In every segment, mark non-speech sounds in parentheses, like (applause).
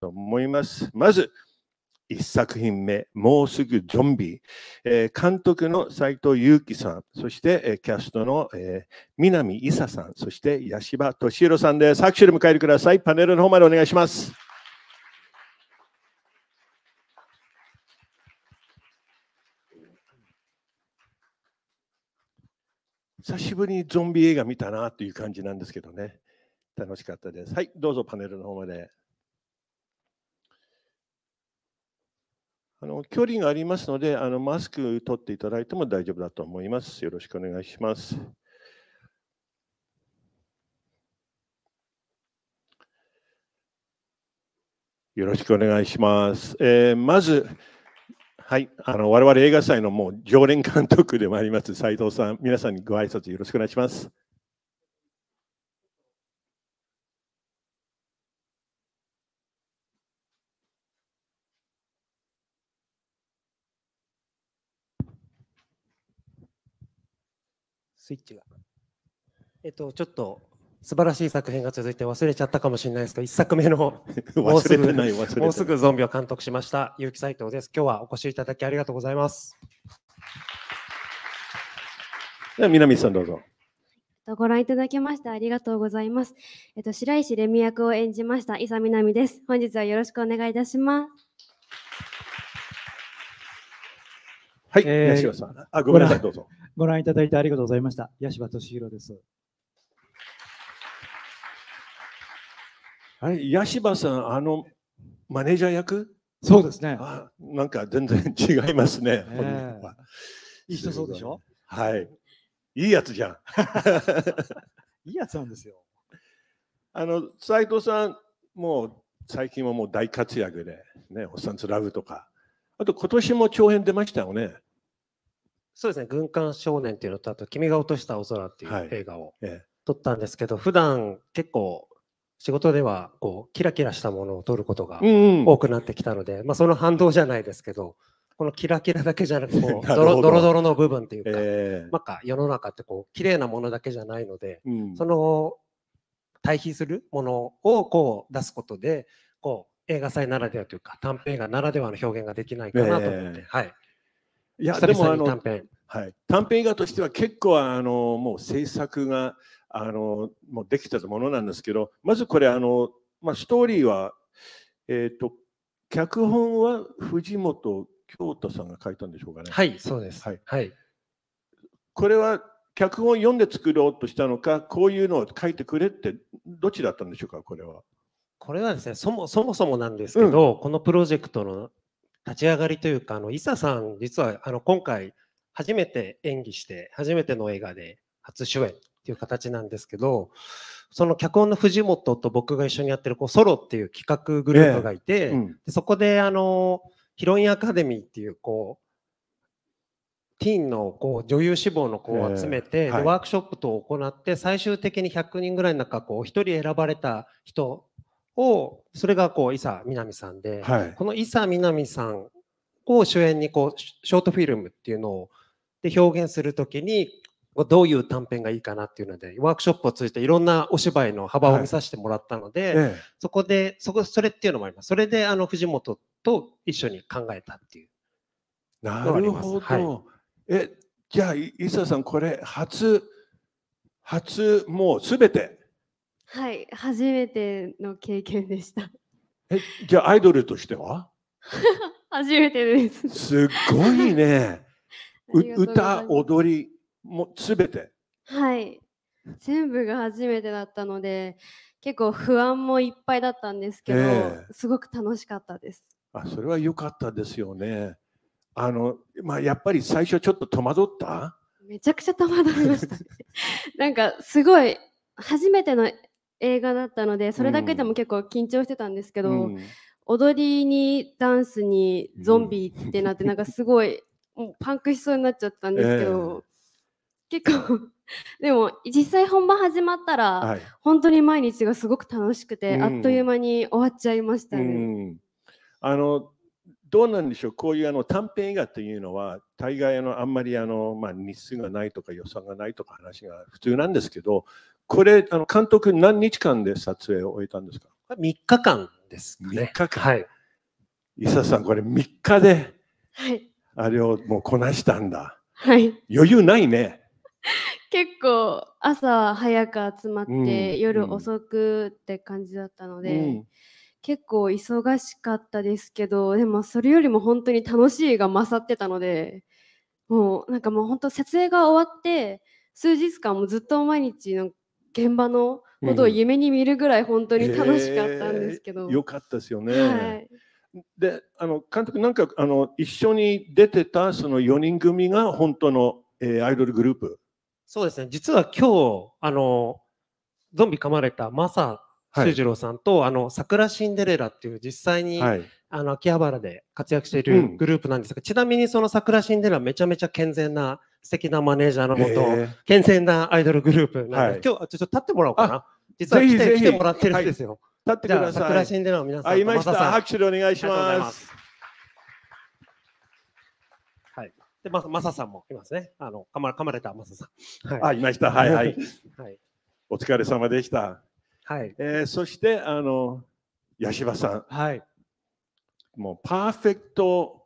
と思います。まず、一作品目、もうすぐゾンビ、えー、監督の斎藤佑樹さん、そして、えー、キャストの、えー、南伊佐さん、そして八柴敏弘さんです。拍手で迎えてください。パネルの方までお願いします。久しぶりにゾンビ映画見たなという感じなんですけどね。楽しかったです。はい、どうぞパネルの方まで。あの距離がありますのであの、マスク取っていただいても大丈夫だと思います。よろしくお願いします。よろしくお願いします。えー、まず、はい、あの我々映画祭のもう常連監督でもあります斉藤さん、皆さんにご挨拶よろしくお願いします。スイッチが。えっと、ちょっと素晴らしい作品が続いて忘れちゃったかもしれないですが、1作目のもうすぐもうすぐゾンビを監督しました結城斎藤です。今日はお越しいただきありがとうございます。では南さんどうぞ。ご覧いただきましてありがとうございます。えっと白石レミ役を演じました伊佐みなみです。本日はよろしくお願いいたします。はい、えー、あ、ごめんなさい、どうぞ。ご覧いただいてありがとうございました。八柴敏弘です。はい、八柴さん、あのマネージャー役そうですね。なんか全然違いますね。えー、いい人そうでしょはい。いいやつじゃん。(laughs) いいやつなんですよ。あの斎藤さん、もう最近はもう大活躍で、ね、おっさんつラブとか、あと今年も長編出ましたよね。そうですね、軍艦少年っていうのと、あと、君が落とした青空っていう映画を撮ったんですけど、はいええ、普段結構、仕事ではこうキラキラしたものを撮ることが多くなってきたので、うんうん、まあ、その反動じゃないですけど、このキラキラだけじゃなくて (laughs) こうドロ、ドロドロの部分っていうか、えー、なんか世の中ってこう綺麗なものだけじゃないので、うん、その対比するものをこう出すことで、こう映画祭ならではというか、短編映画ならではの表現ができないかなと思って。えー、はいいや、でもあの、短編。はい、短編映画としては結構あのもう制作があのもうできたものなんですけどまずこれあの、まあ、ストーリーは、えーと、脚本は藤本京太さんが書いたんでしょうかね。はい、そうです、はい、はい、これは脚本読んで作ろうとしたのかこういうのを書いてくれってどっちだったんでしょうかこれは。これはですねそもそもそもなんですけど、うん、このプロジェクトの立ち上がりというか、あの、伊佐さん、実は、あの、今回、初めて演技して、初めての映画で初主演っていう形なんですけど、その脚本の藤本と僕が一緒にやってる、こう、ソロっていう企画グループがいて、えうん、でそこで、あの、ヒロインアカデミーっていう、こう、ティーンのこう女優志望の子を集めて、ワークショップと行って最終的に100人ぐらいの中1人選ばれた人を、それがこう、伊佐みなみさんで、はい、この伊佐みなみさんを主演にこう、ショートフィルムっていうのを、で表現するときに、どういう短編がいいかなっていうので、ワークショップを通じていろんなお芝居の幅を見させてもらったので、はいええ、そこで、そこ、それっていうのもあります。それで、あの、藤本と一緒に考えたっていう。なるほど。はい、え、じゃあ、伊佐さん、これ、初、初、もうすべて、はい、初めての経験でした。え、じゃあアイドルとしては (laughs) 初めてです。すごいね。(laughs) う歌、踊り、もすべて。はい。全部が初めてだったので、結構不安もいっぱいだったんですけど、えー、すごく楽しかったです。あ、それは良かったですよね。あの、まあ、やっぱり最初ちょっと戸惑っためちゃくちゃ戸惑いました、ね。(laughs) なんかすごい、初めての映画だったのでそれだけでも結構緊張してたんですけど、うん、踊りにダンスにゾンビってなって、うん、なんかすごい (laughs) パンクしそうになっちゃったんですけど、えー、結構 (laughs) でも実際本番始まったら、はい、本当に毎日がすごく楽しくて、うん、あっという間に終わっちゃいましたね。あのどうなんでしょう、こういうあの短編映画というのは、大概あのあんまりあの、まあ、日数がないとか予算がないとか話が普通なんですけど、これ、あの監督、何日間で撮影を終えたんですか ?3 日間ですかね。3日間。はい。伊佐さん、これ3日で、はい、あれをもうこなしたんだ。はい。余裕ないね。結構、朝早く集まって、うん、夜遅くって感じだったので、うん、結構忙しかったですけど、でもそれよりも本当に楽しいが勝ってたので、もうなんかもう本当、撮影が終わって、数日間もずっと毎日なん現場のことを夢に見るぐらい本当に楽しかったんですけど。うんえー、よかったですよね。はいであの監督なんかあの一緒に出てたその4人組が本当の、えー、アイドルグループそうですね実は今日あのゾンビ噛まれたマサ修次郎さんと、はい、あの桜シンデレラっていう実際に、はい、あの秋葉原で活躍しているグループなんですが、うん、ちなみにその桜新ではめちゃめちゃ健全な素敵なマネージャーのもと、健全なアイドルグループなんで、はい、今日ちょっと立ってもらおうかな。実は来て来てもらってるんですよ。はい、立ってください。桜新での皆さん、いました。拍手でお願いします。はい。で、まマサさんもいますね。あの噛ま噛まれたマサさん。はい、あ、いました。はいはい。(laughs) はい。お疲れ様でした。はい。えー、そしてあの八柴さん。はい。もうパーフェクト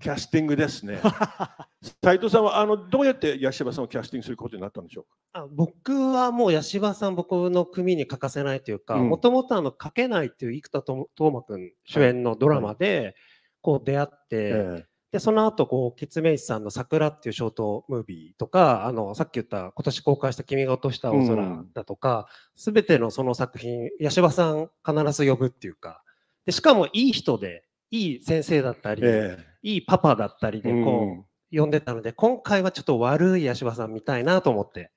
キャスティングですね。(laughs) 斉藤さんはあのどうやって八柴さんをキャスティングすることになったんでしょうかあ僕はもう八柴さん、僕の組に欠かせないというか、もともと書けないという生田斗真君主演のドラマでこう出会って、ええ、でその後こうケツメイシさんの「桜」っていうショートムービーとかあのさっき言った今年公開した「君が落とした青空」だとか、うん、てのその作品八柴さん必ず呼ぶっていうか。でしかもいい人でいい先生だったり、えー、いいパパだったりでこう、呼んでたので今回はちょっと悪い八柴さん見たいなと思って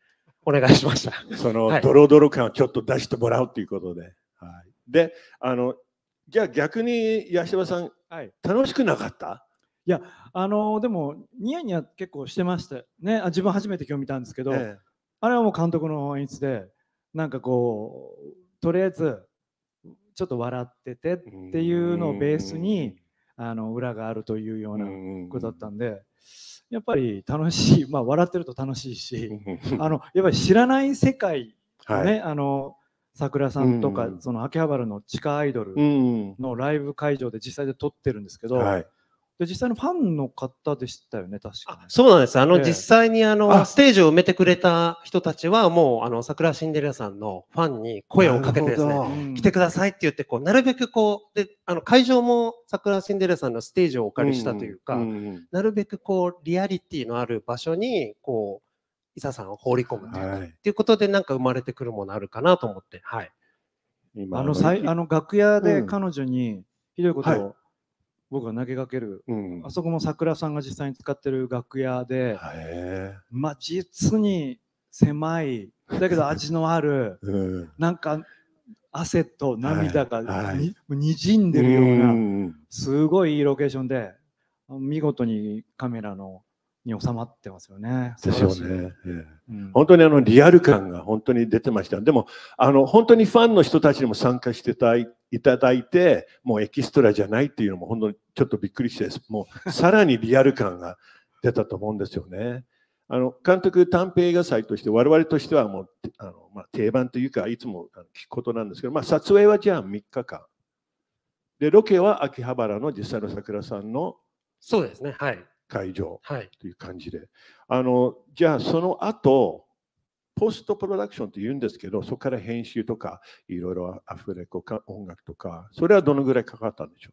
お願いしました。その、ドロドロ感をちょっと出してもらうということで。はい、であのじゃあ逆に八柴さん、はい、楽しくなかったいやあのでもニヤニヤ結構してましたねあ自分初めて今日見たんですけど、えあれはもう監督の演出でなんかこうとりあえずちょっと笑っててっていうのをベースにあの裏があるというようなことだったんで。やっぱり楽しい、(laughs) まあ、笑ってると楽しいし (laughs) あのやっぱり知らない世界のね、はあの桜さんとか、その秋葉原の地下アイドルのライブ会場で実際で撮ってるんですけど、で実際のファンの方でしたよね、確かそうなんです。あの、えー、実際にあのあ、ステージを埋めてくれた人たちは、もう、あの、桜シンデレラさんのファンに声をかけてですね、来てくださいって言って、こう、なるべくこう、で、あの、会場も桜シンデレラさんのステージをお借りしたというか、なるべくこう、リアリティのある場所に、こう、伊佐さんを放り込むという,、はい、いうことで、なんか生まれてくるものあるかなと思って、はい。今あの、さいあの楽屋で彼女に、ひどいことを、はい、僕が投げかける、うん、あそこも桜さんが実際に使ってる楽屋で、まあ、実に狭いだけど味のある、うん、なんか汗と涙がに,、はい、にじんでるような、すごいいいロケーションで見事にカメラのに収まってますよね。ですよね。本当にあのリアル感が本当に出てました。でも、あの本当にファンの人たちにも参加してたいただいて、もうエキストラじゃないっていうのも本当にちょっとびっくりして、もうさらにリアル感が出たと思うんですよね。あの監督短編映画祭として我々としてはもうあの、まあ、定番というかいつも聞くことなんですけど、まあ、撮影はじゃあ3日間でロケは秋葉原の実際の桜さんのそうですねはい会場という感じで、はい、あのじゃあその後ポストプロダクションって言うんですけど、そこから編集とか、いろいろアフレコか音楽とか、それはどのぐらいかかったんでしょ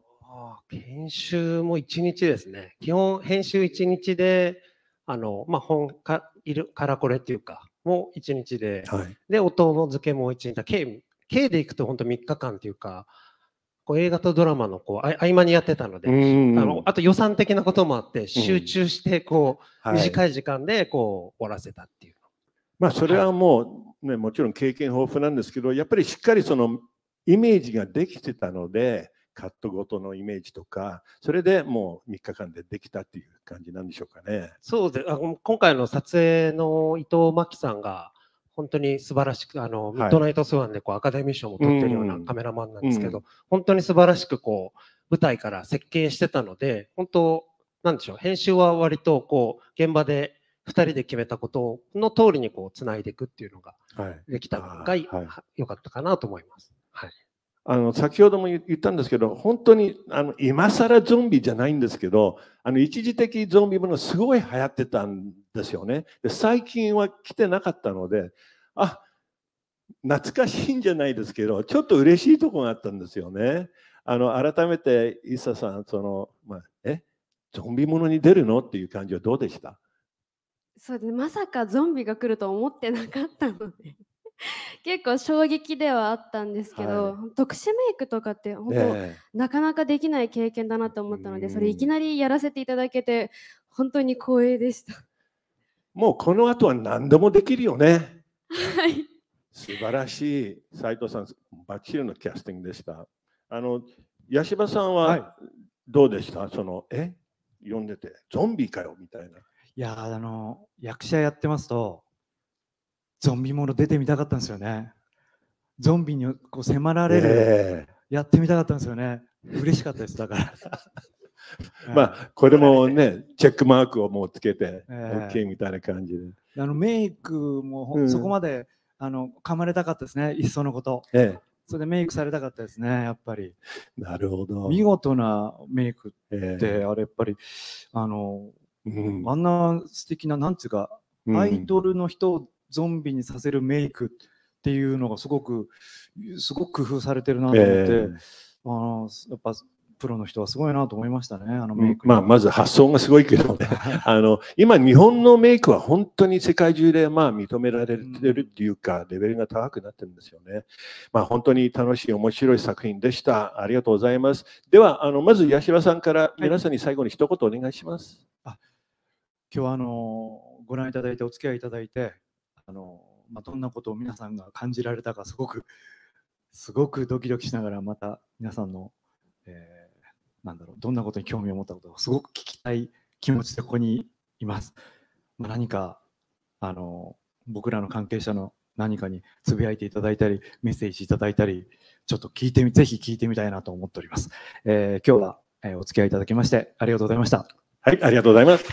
うあ研修も1日ですね。基本、編集1日で、あの、まあ、本か、いる、からこれっていうか、もう1日で、はい、で、音の付けも1日だ。計、計でいくと本当3日間っていうか、こう映画とドラマのこう合間にやってたので、あのあと予算的なこともあって集中してこう、うんはい、短い時間でこう終わらせたっていう。まあそれはもうね、はい、もちろん経験豊富なんですけどやっぱりしっかりそのイメージができてたのでカットごとのイメージとかそれでもう3日間でできたっていう感じなんでしょうかね。そうであ今回の撮影の伊藤真紀さんが本当に素晴らしく、あの、ミッドナイトスワンでこう、アカデミー賞も取ってるようなカメラマンなんですけど、本当に素晴らしくこう、舞台から設計してたので、本当、なんでしょう、編集は割とこう、現場で2人で決めたことの通りにこう、つないでいくっていうのができたのが良かったかなと思います。はいあの先ほども言ったんですけど、本当にあの今更ゾンビじゃないんですけど、あの一時的ゾンビものすごい流行ってたんですよね。で最近は来てなかったので、あ懐かしいんじゃないですけど、ちょっと嬉しいとこがあったんですよね。あの改めて、伊佐さん、そのまあ、えゾンビものに出るのっていう感じはどうでしたそうでまさかゾンビが来ると思ってなかったので結構衝撃ではあったんですけど、はい、特殊メイクとかって本当、ね、なかなかできない経験だなと思ったので、それいきなりやらせていただけて本当に光栄でしたもうこの後は何でもできるよねはい素晴らしい斉藤さんバッチリのキャスティングでしたあの八柴さんはどうでした、はい、そのえ読んでてゾンビかよみたいないやあの役者やってますとゾンビもの出てみたかったんですよね。ゾンビにこう迫られる、えー、やってみたかったんですよね。嬉しかったです、だから。(laughs) まあ、これもね、チェックマークをもうつけて、えー、OK みたいな感じで。あのメイクも、そこまであの噛まれたかったですね、いっそのこと。ええ、それでメイクされたかったですね、やっぱり。なるほど。見事なメイクって、え、あれやっぱり、あの、うん、あんな素敵な、なんつうか、アイドルの人ゾンビにさせるメイクっていうのがすごくすごく工夫されてるなと思って、えー、あのやっぱプロの人はすごいなと思いましたね、あのメイク、まあ、まず発想がすごいけどね、(laughs) あの今、日本のメイクは本当に世界中でまあ認められてるっていうか、うん、レベルが高くなってるんですよね。まあ、本当に楽しい、面白い作品でした。ありがとうございます。では、あのまず八代さんから皆さんに最後に一言お願いします。はい、あ今日はあのご覧いただいて、お付き合いいただいて、あの、まあ、どんなことを皆さんが感じられたかすごく (laughs) すごくドキドキしながらまた皆さんの、えー、なんだろうどんなことに興味を持ったことをすごく聞きたい気持ちでここにいます。まあ、何かあの僕らの関係者の何かにつぶやいていただいたりメッセージいただいたりちょっと聞いてみぜひ聞いてみたいなと思っております。えー、今日は、えー、お付き合いいただきましてありがとうございました。はい、ありがとうございます。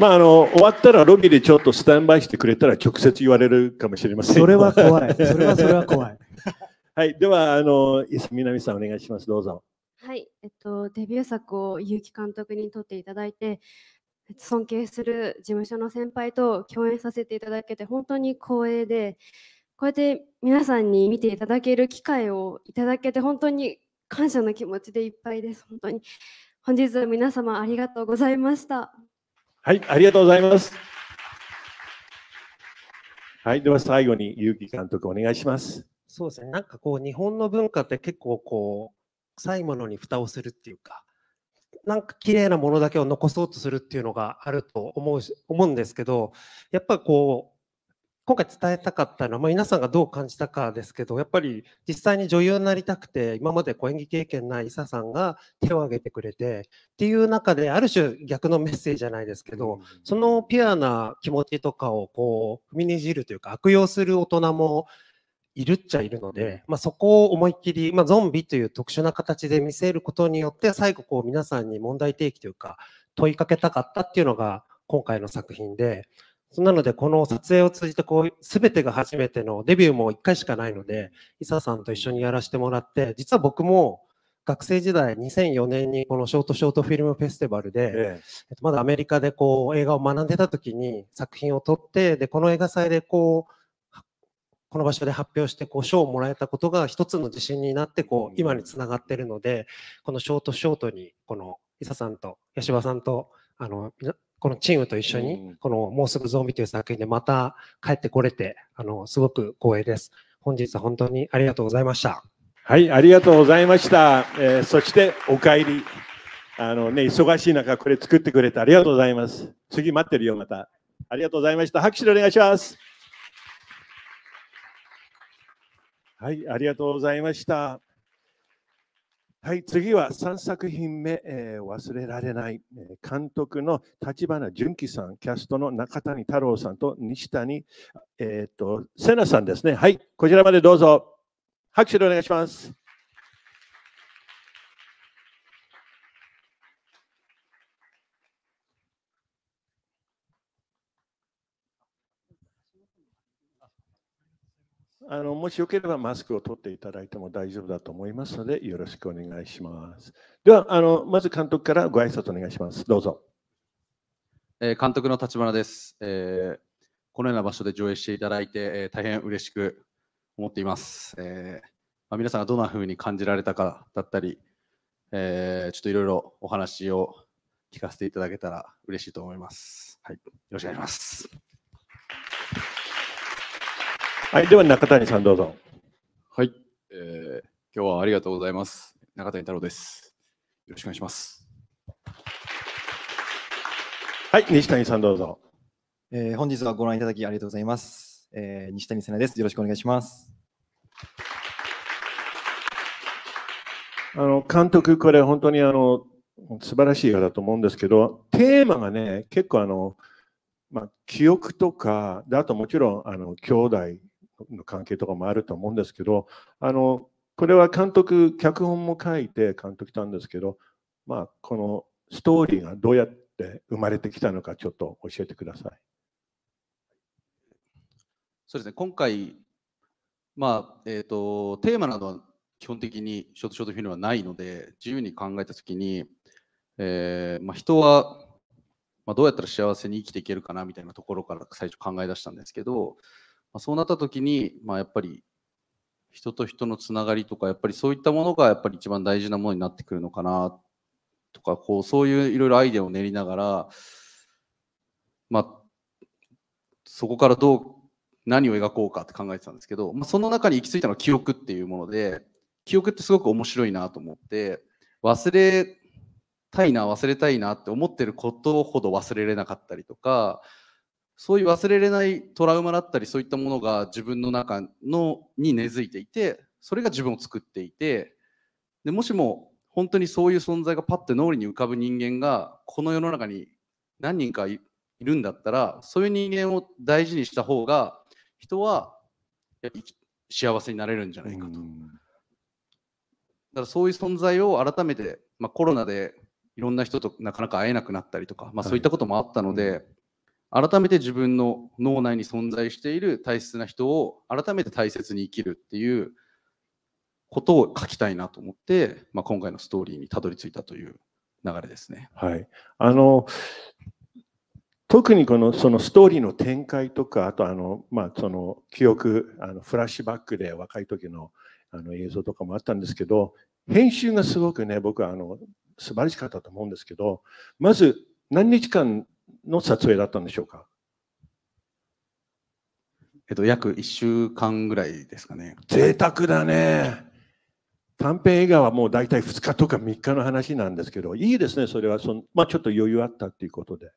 まあ、あの、終わったらロビーでちょっとスタンバイしてくれたら直接言われるかもしれません。それは怖い。それはそれは怖い。(laughs) はい。では、あの、南さんお願いします。どうぞ。はい。えっと、デビュー作を結城監督に撮っていただいて、尊敬する事務所の先輩と共演させていただけて本当に光栄で、こうやって皆さんに見ていただける機会をいただけて本当に感謝の気持ちでいっぱいです。本当に。本日皆様ありがとうございました。はい、ありがとうございます。はい、では最後に結城監督お願いします。そうですね。なんかこう日本の文化って結構こう臭いものに蓋をするっていうか、なんか綺麗なものだけを残そうとするっていうのがあると思う思うんですけど、やっぱこう今回伝えたかったのは、まあ、皆さんがどう感じたかですけどやっぱり実際に女優になりたくて今まで演技経験ない伊佐さんが手を挙げてくれてっていう中である種逆のメッセージじゃないですけどそのピュアな気持ちとかをこう踏みにじるというか悪用する大人もいるっちゃいるので、まあ、そこを思いっきり、まあ、ゾンビという特殊な形で見せることによって最後こう皆さんに問題提起というか問いかけたかったっていうのが今回の作品でなので、この撮影を通じて、こう、すべてが初めての、デビューも一回しかないので、伊佐さんと一緒にやらせてもらって、実は僕も、学生時代、2004年にこのショートショートフィルムフェスティバルで、ええ、まだアメリカでこう映画を学んでた時に作品を撮って、で、この映画祭でこう、この場所で発表してこう賞をもらえたことが一つの自信になってこう今につながってるので、このショートショートにこの伊佐さんと八柴さんとあのこのチームと一緒に、このもうすぐゾンビという作品でまた帰ってこれて、あの、すごく光栄です。本日は本当にありがとうございました。はい、ありがとうございました。えー、そして、お帰り。あのね、忙しい中、これ作ってくれてありがとうございます。次待ってるよ、また。ありがとうございました。拍手でお願いします。はい、ありがとうございました。はい、次は3作品目、えー、忘れられない、えー、監督の立花純喜さん、キャストの中谷太郎さんと西谷、えー、っと、瀬名さんですね。はい、こちらまでどうぞ。拍手でお願いします。あのもしよければマスクを取っていただいても大丈夫だと思いますので、よろしくお願いします。では、あのまず監督からご挨拶お願いします。どうぞ。えー、監督の立花です、えー。このような場所で上映していただいて、えー、大変嬉しく思っています。えーまあ、皆さんがどんな風に感じられたかだったり、えー、ちょっといろいろお話を聞かせていただけたら嬉しいと思います。はい、よろしくお願いします。はい、では中谷さんどうぞ。はい、えー、今日はありがとうございます。中谷太郎です。よろしくお願いします。はい、西谷さんどうぞ。えー、本日はご覧いただきありがとうございます。えー、西谷瀬奈です。よろしくお願いします。あの監督、これ本当にあの素晴らしい映画だと思うんですけど、テーマがね、結構あの、まあ、記憶とか、であともちろんあの兄弟の関係とかもあると思うんですけど、あの、これは監督、脚本も書いて監督したんですけど、まあ、このストーリーがどうやって生まれてきたのか、ちょっと教えてください。そうですね、今回、まあ、えっ、ー、と、テーマなどは基本的にショートショートフィルムはないので、自由に考えたときに、えー、まあ、人は、まあ、どうやったら幸せに生きていけるかなみたいなところから最初考え出したんですけど、まあ、そうなった時に、まあ、やっぱり人と人のつながりとかやっぱりそういったものがやっぱり一番大事なものになってくるのかなとかこうそういういろいろアイデアを練りながら、まあ、そこからどう何を描こうかって考えてたんですけど、まあ、その中に行き着いたのは記憶っていうもので記憶ってすごく面白いなと思って忘れたいな忘れたいなって思ってることほど忘れれなかったりとかそういう忘れれないトラウマだったりそういったものが自分の中のに根付いていてそれが自分を作っていてでもしも本当にそういう存在がパッて脳裏に浮かぶ人間がこの世の中に何人かいるんだったらそういう人間を大事にした方が人は幸せになれるんじゃないかと。だからそういう存在を改めて、まあ、コロナでいろんな人となかなか会えなくなったりとか、まあ、そういったこともあったので、はい改めて自分の脳内に存在している大切な人を改めて大切に生きるっていうことを書きたいなと思って、まあ、今回のストーリーにたどり着いたという流れですね。はい、あの特にこのそのストーリーの展開とかあとあの、まあ、その記憶あのフラッシュバックで若い時のあの映像とかもあったんですけど編集がすごくね僕はあの素晴らしかったと思うんですけどまず何日間の撮影だったんでしょうかえっと、約1週間ぐらいですかね。贅沢だね。短編映画はもう大体2日とか3日の話なんですけど、いいですね、それはその。まあ、ちょっと余裕あったっていうことで。まあ、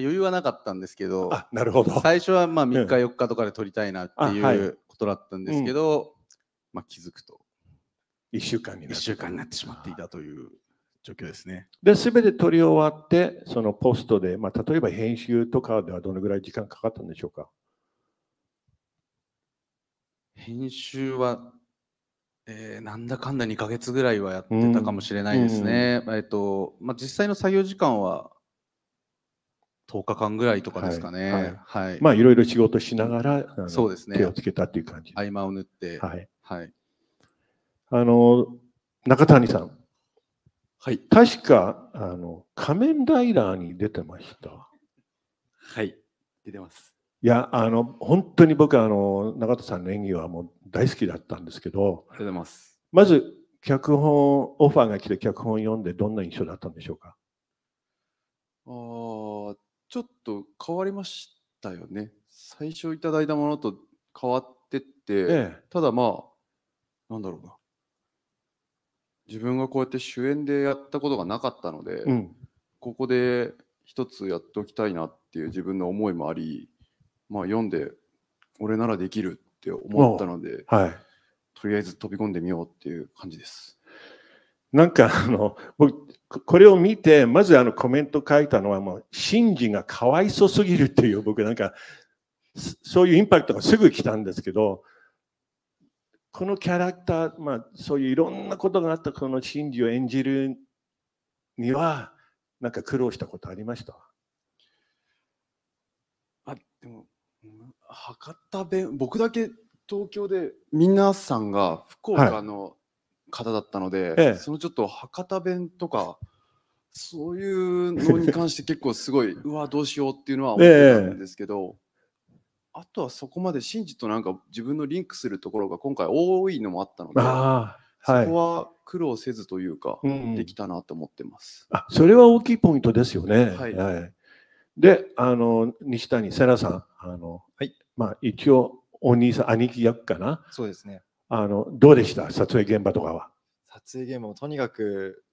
余裕はなかったんですけど、なるほど最初はまあ3日、4日とかで撮りたいなっていう、はい、ことだったんですけど、うん、まあ、気づくと。週間に1週間になってしまっていたという。状況ですね。で、すべて取り終わって、そのポストで、まあ、例えば編集とかではどのぐらい時間かかったんでしょうか編集は、えー、なんだかんだ2か月ぐらいはやってたかもしれないですね。うんうん、えっ、ー、と、まあ、実際の作業時間は10日間ぐらいとかですかね。はい。はいはい、まあ、いろいろ仕事しながら、そうですね。手をつけたっていう感じ。合間を縫って。はい。はい。あの、中谷さん。はい。確か、あの、仮面ライダーに出てました。はい、出てます。いや、あの、本当に僕、あの、永田さんの演技はもう大好きだったんですけど、ありがとうございます。まず、脚本、オファーが来て脚本読んで、どんな印象だったんでしょうかああ、ちょっと変わりましたよね。最初いただいたものと変わってって、ええ、ただまあ、なんだろうな。自分がこうやって主演でやったことがなかったので、うん、ここで一つやっておきたいなっていう自分の思いもあり、まあ、読んで俺ならできるって思ったので、はい、とりあえず飛び込んでみようっていう感じです。なんかあの (laughs) 僕これを見てまずあのコメント書いたのはもうシンジがかわいそすぎるっていう僕なんかそういうインパクトがすぐ来たんですけどこのキャラクター、まあ、そういういろんなことがあったこの真理を演じるには、なんか苦労したことありましたあでも、博多弁、僕だけ東京で、皆さんが福岡の方だったので、はいええ、そのちょっと博多弁とか、そういうのに関して結構すごい、うわ、どうしようっていうのは思ってたんですけど。(laughs) えあとはそこまで信じとなんか自分のリンクするところが今回多いのもあったので、あはい、そこは苦労せずというか、うん、できたなと思ってます。あそれは大きいポイントですよね。はい、はい、であの西谷瀬名さんあの、はいまあ、一応お兄さん兄貴役かなそうですねあのどうでした撮影現場とかは。撮影現場もとにかく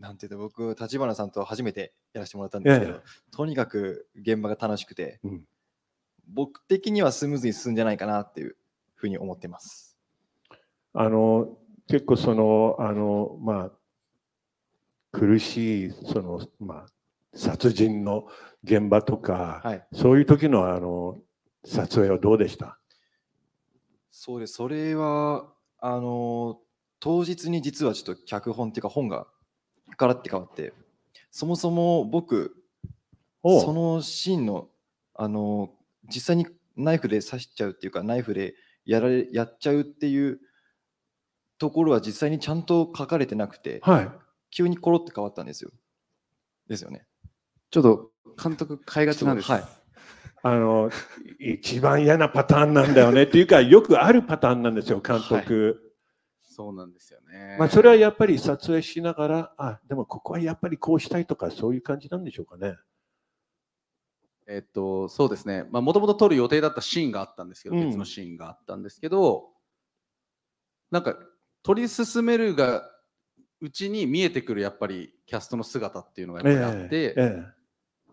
なんていうと僕立花さんと初めてやらせてもらったんですけど、ええ、とにかく現場が楽しくて、うん、僕的にはスムーズに進んじゃないかなっていうふうに思ってます。あの結構そのあの、まあ、苦しいその、まあ、殺人の現場とか、はい、そういう時のあの撮影はどうでしたそうですそれはあの当日に実はちょっと脚本っていうか本がガラッて変わってそもそも僕そのシーンのあの実際にナイフで刺しちゃうっていうかナイフでやられやっちゃうっていうところは実際にちゃんと書かれてなくて、はい、急にコロって変わったんですよ。ですよね。ちょっと監督変えがちなんです。はい、あの一番嫌なパターンなんだよねっていうかよくあるパターンなんですよ監督。はいそうなんですよね。まあ、それはやっぱり撮影しながら、あ、でもここはやっぱりこうしたいとか、そういう感じなんでしょうかね。えっと、そうですね、もともと撮る予定だったシーンがあったんですけど、うん、別のシーンがあったんですけど、なんか、撮り進めるがうちに見えてくるやっぱりキャストの姿っていうのがやっぱりあって、えーえー、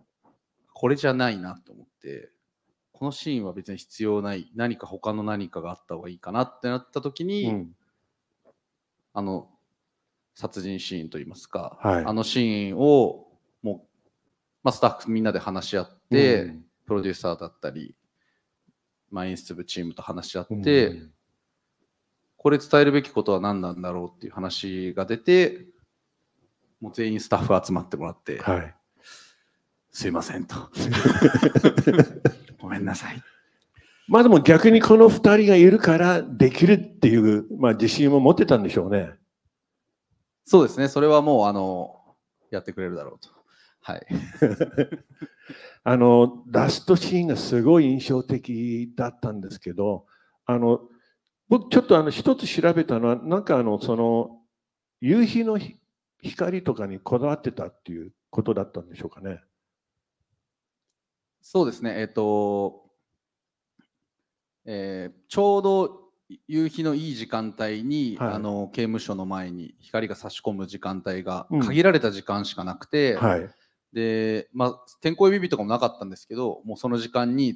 これじゃないなと思って、このシーンは別に必要ない、何か他の何かがあった方がいいかなってなった時に、うん、あの、殺人シーンといいますか、はい、あのシーンをもうまあ、スタッフみんなで話し合って、うん、プロデューサーだったり、まあ、演出部チームと話し合って、うん、これ伝えるべきことは何なんだろうっていう話が出てもう全員スタッフ集まってもらって、はい、すいませんと (laughs) ごめんなさい。まあでも逆にこの2人がいるからできるっていう、まあ、自信も持ってたんでしょうね。そうですね、それはもうあのやってくれるだろうと。はい。(laughs) あの、ラストシーンがすごい印象的だったんですけど、あの、僕ちょっとあの一つ調べたのは、なんかあの、その、夕日の光とかにこだわってたっていうことだったんでしょうかね。そうですね、えっ、ー、と、えー、ちょうど夕日のいい時間帯に、はい、あの刑務所の前に光が差し込む時間帯が限られた時間しかなくて、うんはい、で、まあ、天候予備日とかもなかったんですけど、もうその時間に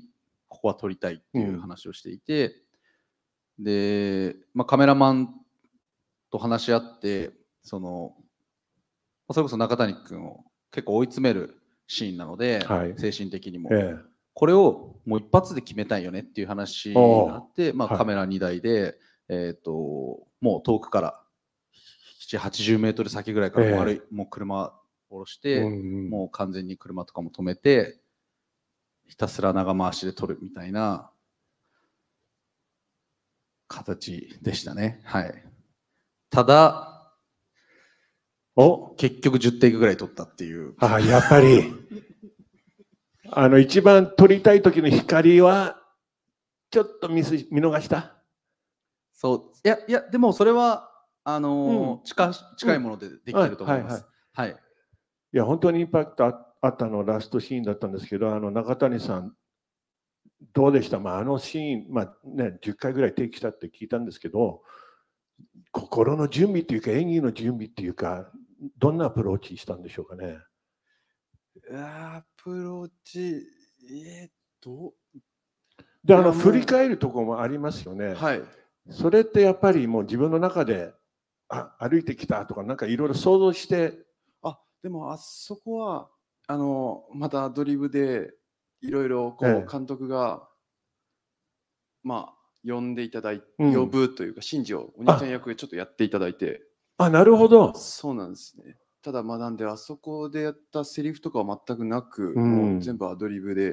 ここは撮りたいっていう話をしていて、うん、で、まあ、カメラマンと話し合って、その、それこそ中谷君を結構追い詰めるシーンなので、はい、精神的にも、ええ、これをもう一発で決めたいよねっていう話になって、まあ、カメラ2台で、はい、えっ、ー、と、もう遠くから7、80メートル先ぐらいからもう,、ええ、もう車下ろして、うんうん、もう完全に車とかも止めてひたすら長回しで撮るみたいな形でしたね。はい、ただお結局10テイクぐらい撮ったっていう。あやっぱり (laughs) あの一番撮りたい時の光はちょっと見す見逃したそういやいやでもそれはあのーうん、近近いものでできてると思います。はい、はいはいいや、本当にインパクトあったのラストシーンだったんですけど、あの中谷さん、どうでした、まあ、あのシーン、まあね、10回ぐらいテイしたって聞いたんですけど、心の準備っていうか、演技の準備っていうか、どんなアプローチしたんでしょうかね。アプローチ、えー、っと。で、あの、振り返るとこもありますよね。はい。それってやっぱりもう自分の中で、あ、歩いてきたとか、なんかいろいろ想像してでもあそこはあのまたドリブでいろいろこう監督が、ええ、まあ呼んでいただいて、うん、呼ぶというか真珠をお兄ちゃん役でちょっとやっていただいてあなるほどそうなんですねただまあなんであそこでやったセリフとかは全くなく、うん、もう全部アドリブで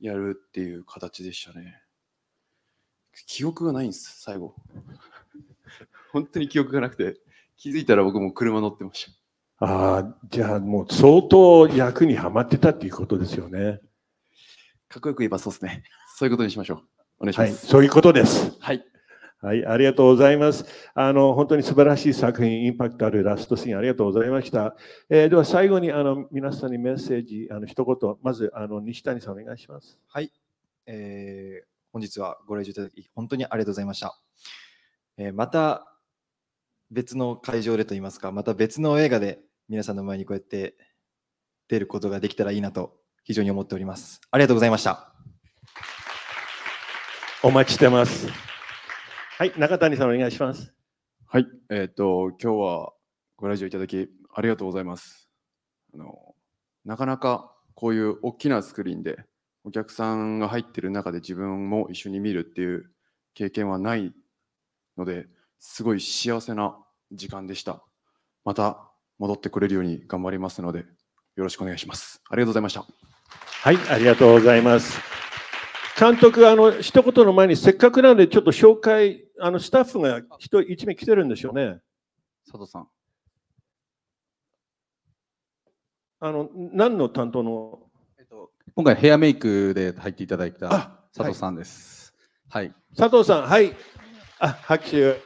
やるっていう形でしたね、うん、記憶がないんです最後 (laughs) 本当に記憶がなくて気づいたら僕も車乗ってましたああ、じゃあもう相当役にはまってたっていうことですよね。かっこよく言えばそうですね。(laughs) そういうことにしましょう。お願いします。はい、そういうことです。はい。はい、ありがとうございます。あの、本当に素晴らしい作品、インパクトあるラストシーン、ありがとうございました。えー、では最後に、あの、皆さんにメッセージ、あの、一言、まず、あの、西谷さんお願いします。はい。えー、本日はご来場いただき、本当にありがとうございました。えー、また、別の会場でといいますか、また別の映画で皆さんの前にこうやって出ることができたらいいなと非常に思っております。ありがとうございました。お待ちしてます。はい、中谷さんお願いします。はい、えっ、ー、と今日はご来場いただきありがとうございます。あのなかなかこういう大きなスクリーンでお客さんが入ってる中で自分も一緒に見るっていう経験はないのですごい幸せな時間でした。また戻ってくれるように頑張りますので、よろしくお願いします。ありがとうございました。はい、ありがとうございます。監督、あの、一言の前に、せっかくなんで、ちょっと紹介、あの、スタッフが人一名来てるんでしょうね。佐藤さん。あの、何の担当の、えっと、今回ヘアメイクで入っていただいた佐藤さんです。はい、はい、佐藤さん、はい。あ、拍手。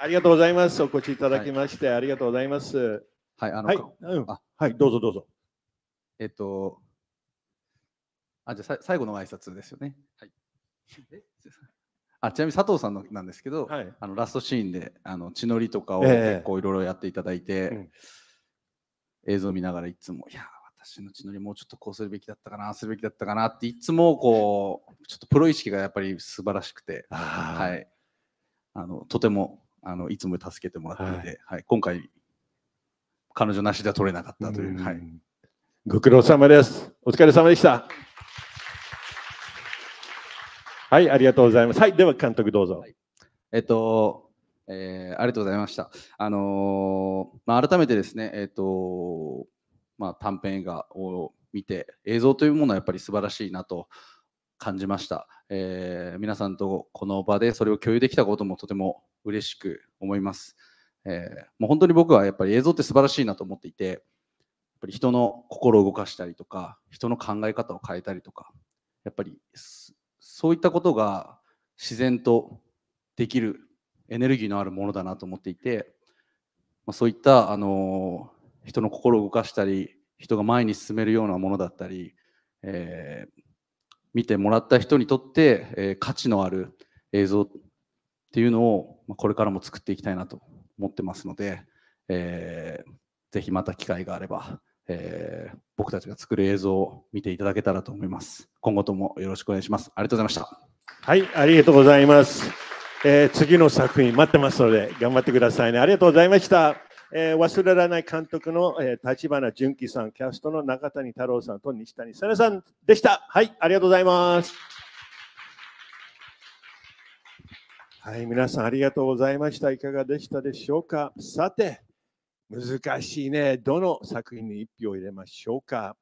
ありがとうございます。お越しいただきまして、ありがとうございます。はい、あの、はい、うん、あはい、どうぞどうぞ。えっと、あ、じゃあ最後の挨拶ですよね。はい。(laughs) (laughs) あちなみに佐藤さんのなんですけど、はい、あのラストシーンであの血のりとかを結構いろいろやっていただいて、え映像を見ながらいつも「いや私の血のりもうちょっとこうするべきだったかなするべきだったかな」っていつもこうちょっとプロ意識がやっぱり素晴らしくて、はい、あのとてもあのいつも助けてもらっていて、はい、はい、今回、彼女なしでは取れなかったという。はい、ご苦労様です。お疲れ様でした。はい、ありがとうございます。はい、では監督どうぞ。はい、えっと、えー、ありがとうございました。あのー、まあ、改めてですね、えっ、とまあ、短編映画を見て映像というものはやっぱり素晴らしいなと感じました、えー、皆さんとこの場でそれを共有できたこともとても嬉しく思います、えー、もう本当に僕はやっぱり映像って素晴らしいなと思っていてやっぱり人の心を動かしたりとか人の考え方を変えたりとかやっぱりそういったことが自然とできるエネルギーのあるものだなと思っていて、まあ、そういった、あのー、人の心を動かしたり人が前に進めるようなものだったり、えー、見てもらった人にとって、え価値のある映像っていうのを、まこれからも作っていきたいなと思ってますので、えー、ぜひまた機会があれば、えー、僕たちが作る映像を見ていただけたらと思います。今後ともよろしくお願いします。ありがとうございました。はい、ありがとうございます。えー、次の作品待ってますので頑張ってくださいね。ありがとうございました。えー、忘れられない監督の、えー、立花純喜さん、キャストの中谷太郎さんと西谷さなさんでした。はい、ありがとうございます。はい、皆さんありがとうございました。いかがでしたでしょうかさて、難しいね。どの作品に一票入れましょうか。